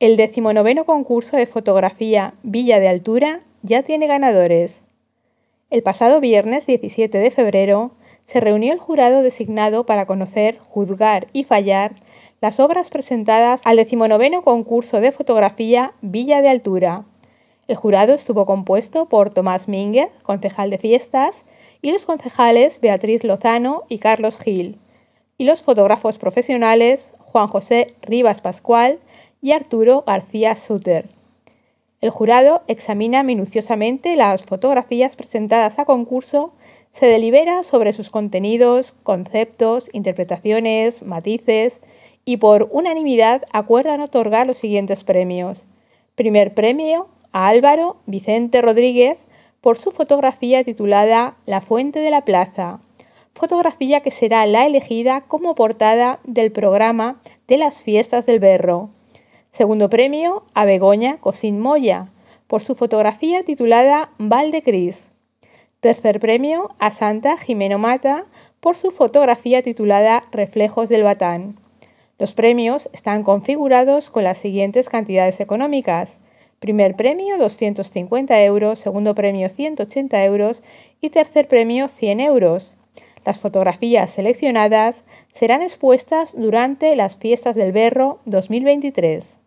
El decimonoveno concurso de fotografía Villa de Altura ya tiene ganadores. El pasado viernes 17 de febrero se reunió el jurado designado para conocer, juzgar y fallar las obras presentadas al decimonoveno concurso de fotografía Villa de Altura. El jurado estuvo compuesto por Tomás Mínguez, concejal de fiestas, y los concejales Beatriz Lozano y Carlos Gil, y los fotógrafos profesionales Juan José Rivas Pascual y Arturo García Suter. El jurado examina minuciosamente las fotografías presentadas a concurso, se delibera sobre sus contenidos, conceptos, interpretaciones, matices y por unanimidad acuerdan otorgar los siguientes premios. Primer premio a Álvaro Vicente Rodríguez por su fotografía titulada La Fuente de la Plaza, fotografía que será la elegida como portada del programa de las fiestas del Berro. Segundo premio a Begoña Cosín Moya por su fotografía titulada Cris. Tercer premio a Santa Jimeno Mata por su fotografía titulada Reflejos del Batán. Los premios están configurados con las siguientes cantidades económicas. Primer premio 250 euros, segundo premio 180 euros y tercer premio 100 euros. Las fotografías seleccionadas serán expuestas durante las fiestas del Berro 2023.